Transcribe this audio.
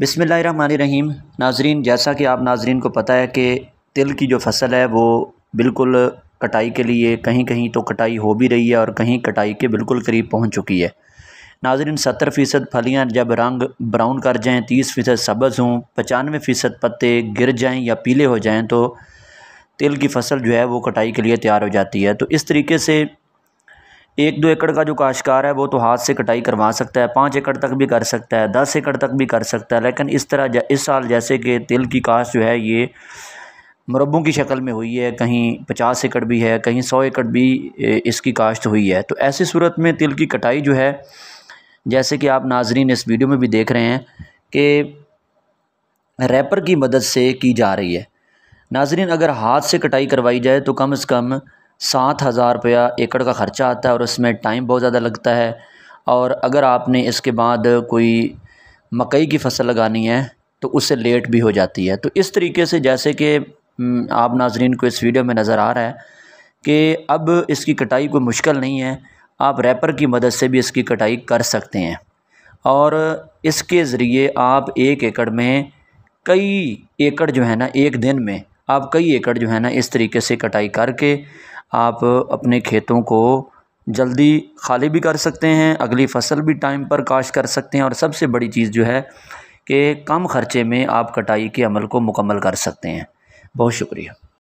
बिसमीम नाजरीन जैसा कि आप नाजरीन को पता है कि तिल की जो फसल है वो बिल्कुल कटाई के लिए कहीं कहीं तो कटाई हो भी रही है और कहीं कटाई के बिल्कुल करीब पहुंच चुकी है नाजरीन सत्तर फ़ीसद फलियाँ जब रंग ब्राउन कर जाएँ तीस फ़ीसद सब्ज़ हों पचानवे फ़ीसद पत्ते गिर जाएँ या पीले हो जाएँ तो तिल की फसल जो है वो कटाई के लिए तैयार हो जाती है तो इस तरीके से एक दो एकड़ का जो काश्कार है वो तो हाथ से कटाई करवा सकता है पाँच एकड़ तक भी कर सकता है दस एकड़ तक भी कर सकता है लेकिन इस तरह इस साल जैसे कि तिल की काश्त जो है ये मुरबों की शक्ल में हुई है कहीं पचास एकड़ भी है कहीं सौ एकड़ भी इसकी काश्त हुई है तो ऐसी सूरत में तिल की कटाई जो है जैसे कि आप नाजरीन इस वीडियो में भी देख रहे हैं कि रैपर की मदद से की जा रही है नाजरीन अगर हाथ से कटाई करवाई जाए तो कम अज़ कम सात हज़ार रुपया एकड़ का ख़र्चा आता है और उसमें टाइम बहुत ज़्यादा लगता है और अगर आपने इसके बाद कोई मकई की फ़सल लगानी है तो उससे लेट भी हो जाती है तो इस तरीके से जैसे कि आप नाजरीन को इस वीडियो में नज़र आ रहा है कि अब इसकी कटाई कोई मुश्किल नहीं है आप रैपर की मदद से भी इसकी कटाई कर सकते हैं और इसके ज़रिए आप एक एकड़ में कई एकड़ जो है ना एक दिन में आप कई एकड़ जो है ना इस तरीके से कटाई करके आप अपने खेतों को जल्दी खाली भी कर सकते हैं अगली फ़सल भी टाइम पर काश कर सकते हैं और सबसे बड़ी चीज़ जो है कि कम ख़र्चे में आप कटाई के अमल को मुकम्मल कर सकते हैं बहुत शुक्रिया